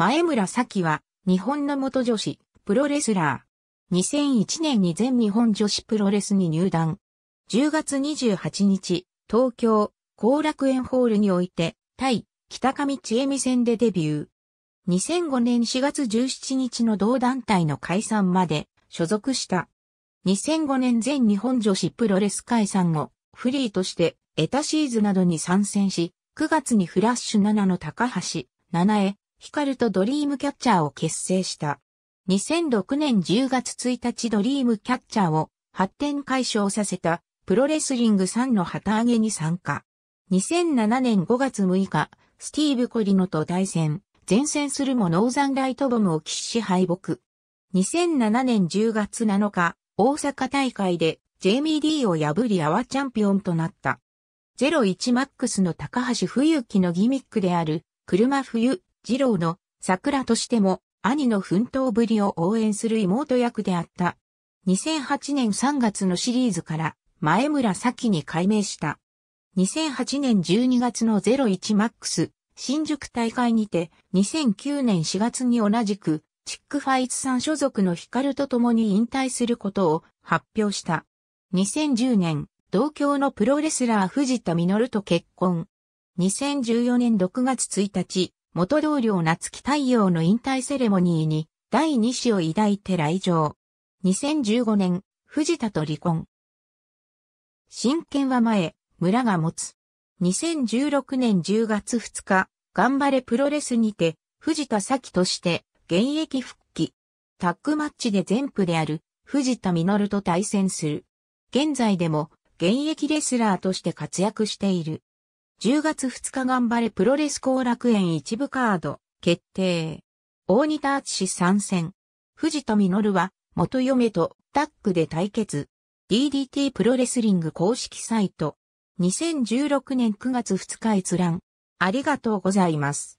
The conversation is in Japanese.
前村咲は、日本の元女子、プロレスラー。2001年に全日本女子プロレスに入団。10月28日、東京、後楽園ホールにおいて、対、北上千恵美戦でデビュー。2005年4月17日の同団体の解散まで所属した。2005年全日本女子プロレス解散後、フリーとして、エタシーズなどに参戦し、9月にフラッシュ7の高橋、七へ、ヒカルとドリームキャッチャーを結成した。2006年10月1日ドリームキャッチャーを発展解消させたプロレスリング3の旗揚げに参加。2007年5月6日、スティーブ・コリノと対戦、前線するもノーザンライトボムを喫し敗北。2007年10月7日、大阪大会で JMD を破りアワチャンピオンとなった。01マックスの高橋冬樹のギミックである、車冬二郎の桜としても兄の奮闘ぶりを応援する妹役であった。2008年3月のシリーズから前村咲に改名した。2008年12月の 01MAX 新宿大会にて2009年4月に同じくチックファイツさん所属のヒカルと共に引退することを発表した。2010年同郷のプロレスラー藤田実と結婚。2014年6月1日、元同僚夏木太陽の引退セレモニーに第2子を抱いて来場。2015年、藤田と離婚。親権は前、村が持つ。2016年10月2日、頑張れプロレスにて、藤田咲として現役復帰。タッグマッチで全部である藤田実と対戦する。現在でも現役レスラーとして活躍している。10月2日頑張れプロレス後楽園一部カード、決定。大仁田敦参戦。藤の実は、元嫁とタッグで対決。DDT プロレスリング公式サイト。2016年9月2日閲覧。ありがとうございます。